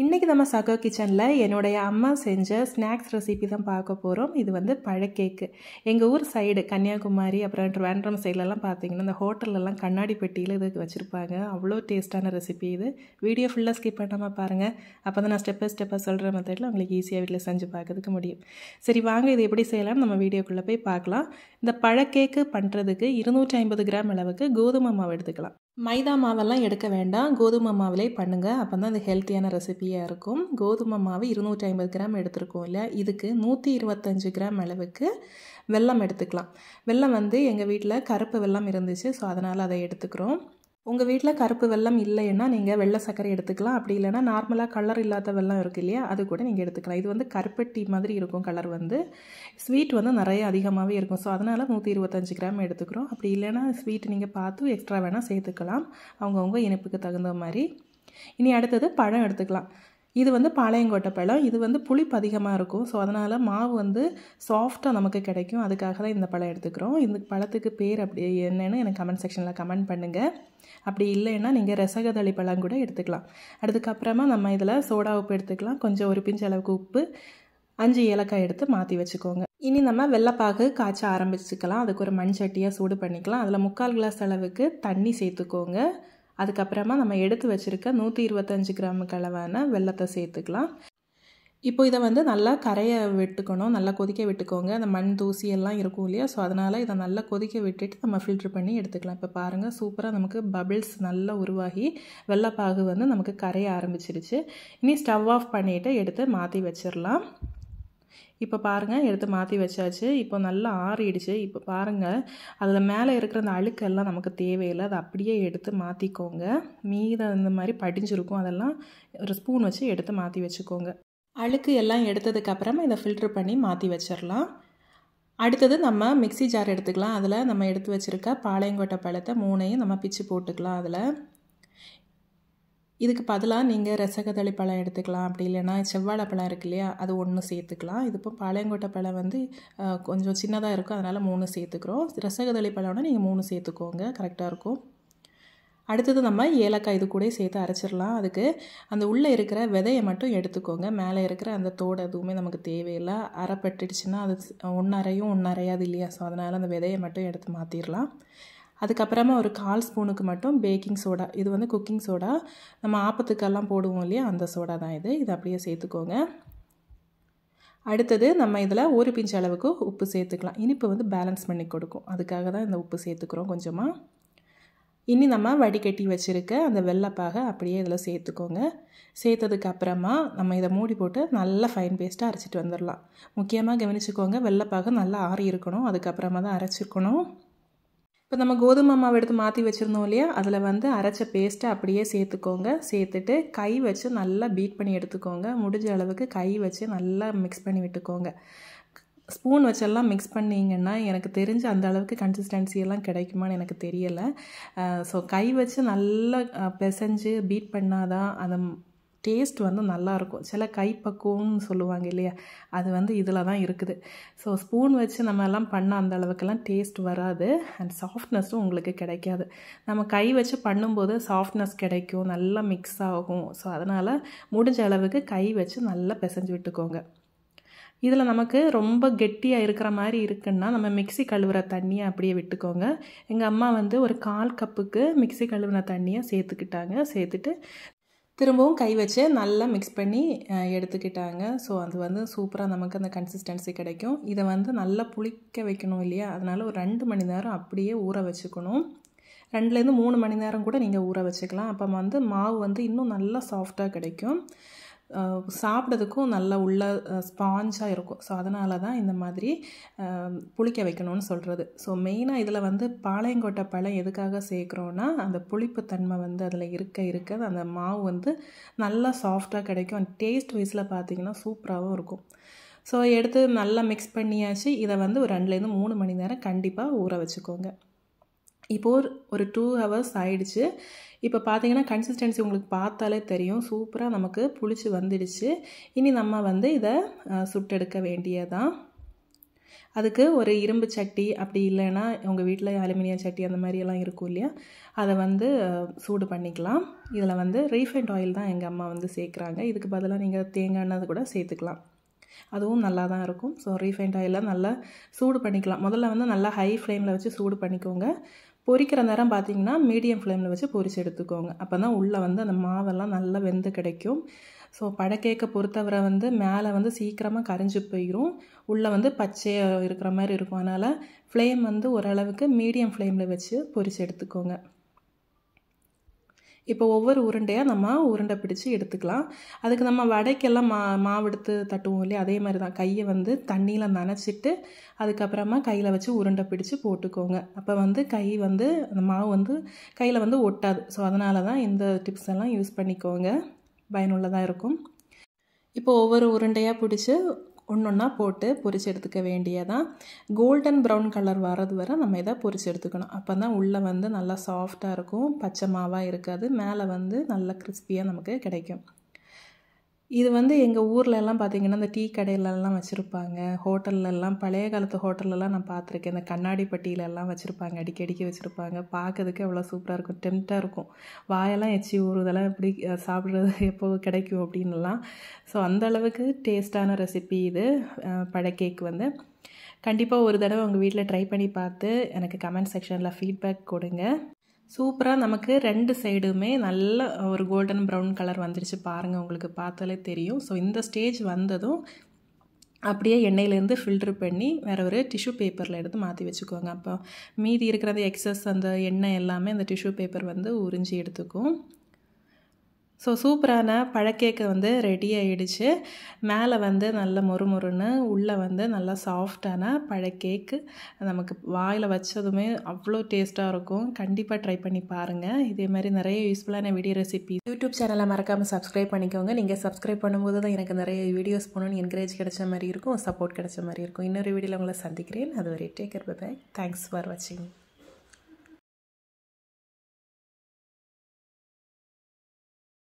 இன்றைக்கி நம்ம சகோ கிச்சனில் என்னுடைய அம்மா செஞ்ச ஸ்நாக்ஸ் ரெசிபி தான் பார்க்க போகிறோம் இது வந்து பழக்கேக்கு எங்கள் ஊர் சைடு கன்னியாகுமரி அப்புறம் ட்ரிவாண்ட்ரம் சைட்லலாம் பார்த்தீங்கன்னா இந்த ஹோட்டல்லலாம் கண்ணாடி பெட்டியில் இது வச்சுருப்பாங்க அவ்வளோ டேஸ்ட்டான ரெசிபி இது வீடியோ ஃபுல்லாக ஸ்கிப் பண்ணாமல் பாருங்கள் அப்போ தான் நான் ஸ்டெப் பை ஸ்டெப்பாக சொல்கிற மெத்தடில் உங்களுக்கு ஈஸியாக வீட்டில் செஞ்சு பார்க்கறதுக்கு முடியும் சரி வாங்க இது எப்படி செய்யலாம் நம்ம வீடியோக்குள்ளே போய் பார்க்கலாம் இந்த பழக்கேக்கு பண்ணுறதுக்கு இருநூற்றி ஐம்பது கிராம் அளவுக்கு கோதுமை மாவு எடுத்துக்கலாம் மைதா மாவெல்லாம் எடுக்க வேண்டாம் கோதுமை மாவிலே பண்ணுங்கள் அப்போ தான் அது ஹெல்த்தியான ரெசிபியாக இருக்கும் கோதுமை மாவு இருநூற்றி ஐம்பது கிராம் எடுத்துருக்கோம் இல்லையா இதுக்கு நூற்றி இருபத்தஞ்சி கிராம் அளவுக்கு வெல்லம் எடுத்துக்கலாம் வெல்லம் வந்து எங்கள் வீட்டில் கருப்பு வெல்லம் இருந்துச்சு ஸோ அதனால் அதை எடுத்துக்கிறோம் உங்கள் வீட்டில் கருப்பு வெள்ளம் இல்லைன்னா நீங்கள் வெள்ளை சர்க்கரை எடுத்துக்கலாம் அப்படி இல்லைனா நார்மலாக கலர் இல்லாத வெள்ளம் இருக்குது இல்லையா அது கூட நீங்கள் எடுத்துக்கலாம் இது வந்து கருப்பட்டி மாதிரி இருக்கும் கலர் வந்து ஸ்வீட் வந்து நிறைய அதிகமாகவே இருக்கும் ஸோ அதனால் நூற்றி இருபத்தஞ்சி கிராம் எடுத்துக்கிறோம் அப்படி இல்லைன்னா ஸ்வீட் நீங்கள் பார்த்து எக்ஸ்ட்ரா வேணால் சேர்த்துக்கலாம் அவங்கவுங்க இனிப்புக்கு தகுந்த மாதிரி இனி அடுத்தது பழம் எடுத்துக்கலாம் இது வந்து பாளையங்கோட்டை பழம் இது வந்து புளிப்பு அதிகமாக இருக்கும் ஸோ அதனால் மாவு வந்து சாஃப்டாக நமக்கு கிடைக்கும் அதுக்காக தான் இந்த பழம் எடுத்துக்கிறோம் இந்த பழத்துக்கு பேர் அப்படி என்னென்னு எனக்கு கமெண்ட் செக்ஷனில் கமெண்ட் பண்ணுங்கள் அப்படி இல்லைன்னா நீங்கள் ரசகதளி பழம் கூட எடுத்துக்கலாம் அதுக்கப்புறமா நம்ம இதில் சோடா உப்பு எடுத்துக்கலாம் கொஞ்சம் ஒரு பிஞ்சு அளவுக்கு உப்பு அஞ்சு ஏலக்காய் எடுத்து மாற்றி வச்சுக்கோங்க இனி நம்ம வெள்ளைப்பாகு காய்ச்ச ஆரம்பிச்சுக்கலாம் அதுக்கு ஒரு மண் சட்டியாக சூடு பண்ணிக்கலாம் அதில் முக்கால் கிளாஸ் அளவுக்கு தண்ணி சேர்த்துக்கோங்க அதுக்கப்புறமா நம்ம எடுத்து வச்சுருக்க நூற்றி இருபத்தஞ்சி கிராம் கலவான வெள்ளத்தை சேர்த்துக்கலாம் இப்போ இதை வந்து நல்லா கரையை விட்டுக்கணும் நல்லா கொதிக்க விட்டுக்கோங்க அந்த மண் தூசி எல்லாம் இருக்கும் இல்லையா ஸோ அதனால் இதை நல்லா கொதிக்க விட்டுட்டு நம்ம ஃபில்ட்ரு பண்ணி எடுத்துக்கலாம் இப்போ பாருங்கள் சூப்பராக நமக்கு பபிள்ஸ் நல்லா உருவாகி வெள்ளப்பாகு வந்து நமக்கு கரைய ஆரம்பிச்சிருச்சு இனி ஸ்டவ் ஆஃப் பண்ணிவிட்டு எடுத்து மாற்றி வச்சிடலாம் இப்போ பாருங்கள் எடுத்து மாற்றி வச்சாச்சு இப்போ நல்லா ஆறிடுச்சு இப்போ பாருங்கள் அதில் மேலே இருக்கிற அந்த அழுக்கெல்லாம் நமக்கு தேவையில்லை அதை அப்படியே எடுத்து மாற்றிக்கோங்க மீதம் இந்த மாதிரி படிஞ்சிருக்கும் அதெல்லாம் ஒரு ஸ்பூன் வச்சு எடுத்து மாற்றி வச்சுக்கோங்க அழுக்கு எல்லாம் எடுத்ததுக்கப்புறமா இதை ஃபில்ட்ரு பண்ணி மாற்றி வச்சிடலாம் அடுத்தது நம்ம மிக்சி ஜார் எடுத்துக்கலாம் அதில் நம்ம எடுத்து வச்சுருக்க பாளையங்கோட்டை பழத்தை மூணையும் நம்ம பிச்சு போட்டுக்கலாம் அதில் இதுக்கு பதிலாக நீங்கள் ரசகதளி பழம் எடுத்துக்கலாம் அப்படி இல்லைன்னா செவ்வாழை பழம் இருக்கு இல்லையா அது ஒன்று சேர்த்துக்கலாம் இது இப்போ பாளையங்கோட்டை பழம் வந்து கொஞ்சம் சின்னதாக இருக்கும் அதனால் மூணு சேர்த்துக்கிறோம் ரசகதளி பழம்னா நீங்கள் மூணு சேர்த்துக்கோங்க கரெக்டாக இருக்கும் அடுத்தது நம்ம ஏலக்காய் இது கூட சேர்த்து அரைச்சிடலாம் அதுக்கு அந்த உள்ளே இருக்கிற விதையை மட்டும் எடுத்துக்கோங்க மேலே இருக்கிற அந்த தோடு எதுவுமே நமக்கு தேவையில்லை அரைப்பட்டுடுச்சுன்னா அது ஒன்றரையும் ஒன்றரையாது இல்லையா ஸோ அதனால் அந்த விதையை மட்டும் எடுத்து மாற்றிடலாம் அதுக்கப்புறமா ஒரு கால் ஸ்பூனுக்கு மட்டும் பேக்கிங் சோடா இது வந்து குக்கிங் சோடா நம்ம ஆப்பத்துக்கெல்லாம் போடுவோம் இல்லையா அந்த சோடா தான் இது இது அப்படியே சேர்த்துக்கோங்க அடுத்தது நம்ம இதில் ஒரு பிஞ்சு அளவுக்கு உப்பு சேர்த்துக்கலாம் இனிப்பு வந்து பேலன்ஸ் பண்ணி கொடுக்கும் அதுக்காக தான் இந்த உப்பு சேர்த்துக்கிறோம் கொஞ்சமாக இனி நம்ம வடிகட்டி வச்சுருக்க அந்த வெள்ளைப்பாக அப்படியே இதில் சேர்த்துக்கோங்க சேர்த்ததுக்கு அப்புறமா நம்ம இதை மூடி போட்டு நல்லா ஃபைன் பேஸ்ட்டாக அரைச்சிட்டு வந்துடலாம் முக்கியமாக கவனிச்சுக்கோங்க வெள்ளைப்பாக நல்லா ஆறி இருக்கணும் அதுக்கப்புறமா தான் அரைச்சிருக்கணும் இப்போ நம்ம கோதுமை மாவு எடுத்து மாற்றி வச்சுருந்தோம் இல்லையா அதில் வந்து அரைச்ச பேஸ்ட்டை அப்படியே சேர்த்துக்கோங்க சேர்த்துட்டு கை வச்சு நல்லா பீட் பண்ணி எடுத்துக்கோங்க முடிஞ்ச அளவுக்கு கை வச்சு நல்லா மிக்ஸ் பண்ணி விட்டுக்கோங்க ஸ்பூன் வச்செல்லாம் மிக்ஸ் பண்ணிங்கன்னா எனக்கு தெரிஞ்ச அந்த அளவுக்கு கன்சிஸ்டன்சி எல்லாம் கிடைக்குமான்னு எனக்கு தெரியலை ஸோ கை வச்சு நல்லா பிசைஞ்சு பீட் பண்ணாதான் அந்த டேஸ்ட் வந்து நல்லாயிருக்கும் சில கைப்பக்குவம்னு சொல்லுவாங்க இல்லையா அது வந்து இதில் தான் இருக்குது ஸோ ஸ்பூன் வச்சு நம்ம எல்லாம் பண்ணால் அந்த அளவுக்குலாம் டேஸ்ட் வராது அண்ட் சாஃப்ட்னஸும் உங்களுக்கு கிடைக்காது நம்ம கை வச்சு பண்ணும்போது சாஃப்ட்னஸ் கிடைக்கும் நல்லா மிக்ஸ் ஆகும் ஸோ அதனால் முடிஞ்ச அளவுக்கு கை வச்சு நல்லா பிசைஞ்சு விட்டுக்கோங்க இதில் நமக்கு ரொம்ப கெட்டியாக இருக்கிற மாதிரி இருக்குன்னா நம்ம மிக்சி கழுவுற தண்ணியை அப்படியே விட்டுக்கோங்க எங்கள் அம்மா வந்து ஒரு கால் கப்புக்கு மிக்சி கழுவுன தண்ணியை சேர்த்துக்கிட்டாங்க சேர்த்துட்டு திரும்பவும் கை வச்சு நல்லா மிக்ஸ் பண்ணி எடுத்துக்கிட்டாங்க ஸோ அது வந்து சூப்பராக நமக்கு அந்த கன்சிஸ்டன்சி கிடைக்கும் இதை வந்து நல்லா புளிக்க வைக்கணும் இல்லையா அதனால் ஒரு ரெண்டு மணி நேரம் அப்படியே ஊற வச்சுக்கணும் ரெண்டுலேருந்து மூணு மணி நேரம் கூட நீங்கள் ஊற வச்சுக்கலாம் அப்போ வந்து மாவு வந்து இன்னும் நல்லா சாஃப்டாக கிடைக்கும் சாப்பிட்றதுக்கும் நல்லா உள்ள ஸ்பாஞ்சாக இருக்கும் ஸோ அதனால தான் இந்த மாதிரி புளிக்க வைக்கணும்னு சொல்கிறது ஸோ மெயினாக இதில் வந்து பாளையங்கோட்டை பழம் எதுக்காக சேர்க்குறோன்னா அந்த புளிப்பு தன்மை வந்து அதில் இருக்க இருக்க அந்த மாவு வந்து நல்லா சாஃப்டாக கிடைக்கும் டேஸ்ட் வைஸில் பார்த்திங்கன்னா சூப்பராகவும் இருக்கும் ஸோ எடுத்து நல்லா மிக்ஸ் பண்ணியாச்சு இதை வந்து ஒரு ரெண்டுலேருந்து மூணு மணி நேரம் கண்டிப்பாக ஊற வச்சுக்கோங்க இப்போது ஒரு ஒரு டூ ஹவர்ஸ் ஆயிடுச்சு இப்போ பார்த்தீங்கன்னா கன்சிஸ்டன்சி உங்களுக்கு பார்த்தாலே தெரியும் சூப்பராக நமக்கு புளிச்சு வந்துடுச்சு இனி நம்ம வந்து இதை சுட்டெடுக்க வேண்டியதான் அதுக்கு ஒரு இரும்பு சட்டி அப்படி இல்லைன்னா உங்கள் வீட்டில் அலுமினியம் சட்டி அந்த மாதிரியெல்லாம் இருக்கும் இல்லையா அதை வந்து சூடு பண்ணிக்கலாம் இதில் வந்து ரீஃபைண்ட் ஆயில் தான் எங்கள் அம்மா வந்து சேர்க்குறாங்க இதுக்கு பதிலாக நீங்கள் தேங்காய் கூட சேர்த்துக்கலாம் அதுவும் நல்லா தான் இருக்கும் ஸோ ரீஃபைண்ட் ஆயிலாக நல்லா சூடு பண்ணிக்கலாம் முதல்ல வந்து நல்லா ஹை ஃப்ளேமில் வச்சு சூடு பண்ணிக்கோங்க பொரிக்கிற நேரம் பார்த்தீங்கன்னா மீடியம் ஃப்ளேமில் வச்சு பொரிச்சு எடுத்துக்கோங்க அப்போ தான் உள்ளே வந்து அந்த மாவெல்லாம் நல்லா வெந்து கிடைக்கும் ஸோ பழக்கேக்கை பொறுத்தவரை வந்து மேலே வந்து சீக்கிரமாக கரைஞ்சி போயிடும் உள்ளே வந்து பச்சையாக இருக்கிற மாதிரி இருக்கும் அதனால் ஃப்ளேம் வந்து ஓரளவுக்கு மீடியம் ஃப்ளேமில் வச்சு பொரித்து எடுத்துக்கோங்க இப்போ ஒவ்வொரு உருண்டையாக நம்ம உருண்டை பிடிச்சி எடுத்துக்கலாம் அதுக்கு நம்ம வடைக்கெல்லாம் மா மாவு எடுத்து தட்டுவோம் இல்லையா அதே மாதிரி தான் கையை வந்து தண்ணியில் நனைச்சிட்டு அதுக்கப்புறமா கையில் வச்சு உருண்டை பிடிச்சி போட்டுக்கோங்க அப்போ வந்து கை வந்து அந்த மாவு வந்து கையில் வந்து ஒட்டாது ஸோ அதனால தான் இந்த டிப்ஸ் எல்லாம் யூஸ் பண்ணிக்கோங்க பயனுள்ளதாக இருக்கும் இப்போ ஒவ்வொரு உருண்டையாக பிடிச்சி ஒன்றா போட்டு பொறிச்சு எடுத்துக்க வேண்டியதான் கோல்டன் ப்ரௌன் கலர் வர்றது வரை நம்ம இதை பொறிச்சு எடுத்துக்கணும் அப்போ தான் உள்ளே வந்து நல்லா சாஃப்டாக இருக்கும் பச்சை மாவாக இருக்காது மேலே வந்து நல்லா கிறிஸ்பியாக நமக்கு கிடைக்கும் இது வந்து எங்கள் ஊரில் எல்லாம் பார்த்திங்கன்னா இந்த டீ கடையிலெல்லாம் வச்சுருப்பாங்க ஹோட்டல்லெல்லாம் பழைய காலத்து ஹோட்டல்லலாம் நான் பார்த்துருக்கேன் இந்த கண்ணாடி பட்டியிலெல்லாம் வச்சுருப்பாங்க அடிக்கடிக்கி வச்சுருப்பாங்க பார்க்கறதுக்கு எவ்வளோ சூப்பராக இருக்கும் டெம்ட்டாக இருக்கும் வாயெல்லாம் எச்சி ஊறுதெல்லாம் எப்படி சாப்பிட்றது எப்போ கிடைக்கும் அப்படின்லாம் ஸோ அந்தளவுக்கு டேஸ்ட்டான ரெசிபி இது பழ வந்து கண்டிப்பாக ஒரு தடவை உங்கள் வீட்டில் ட்ரை பண்ணி பார்த்து எனக்கு கமெண்ட் செக்ஷனில் ஃபீட்பேக் கொடுங்க சூப்பராக நமக்கு ரெண்டு சைடுமே நல்ல ஒரு கோல்டன் ப்ரௌன் கலர் வந்துருச்சு பாருங்கள் உங்களுக்கு பார்த்தாலே தெரியும் ஸோ இந்த ஸ்டேஜ் வந்ததும் அப்படியே எண்ணெயிலேருந்து ஃபில்ட்ரு பண்ணி வேறு ஒரு டிஷ்யூ பேப்பரில் எடுத்து மாற்றி வச்சுக்கோங்க அப்போ மீதி இருக்கிற அந்த எக்ஸஸ் அந்த எண்ணெய் எல்லாமே அந்த டிஷ்யூ பேப்பர் வந்து உறிஞ்சி எடுத்துக்கும் ஸோ சூப்பரான பழக்கேக்கு வந்து ரெடி ஆகிடுச்சு மேலே வந்து நல்ல மொறுமொறுன்னு உள்ளே வந்து நல்லா சாஃப்டான பழக்கேக்கு நமக்கு வாயில் வச்சதுமே அவ்வளோ டேஸ்ட்டாக இருக்கும் கண்டிப்பாக ட்ரை பண்ணி பாருங்கள் இதே மாதிரி நிறைய யூஸ்ஃபுல்லான வீடியோ ரெசிபி யூடியூப் சேனலை மறக்காமல் சப்ஸ்கிரைப் பண்ணிக்கோங்க நீங்கள் சப்ஸ்கிரைப் பண்ணும்போது தான் எனக்கு நிறைய வீடியோஸ் போகணுன்னு என்கரேஜ் கிடச்ச மாதிரி இருக்கும் சப்போர்ட் கிடச்ச மாதிரி இருக்கும் இன்னொரு வீடியோவில் உங்களை சந்திக்கிறேன் அது வரை டேக்கர் பை தேங்க்ஸ் ஃபார் வாட்சிங்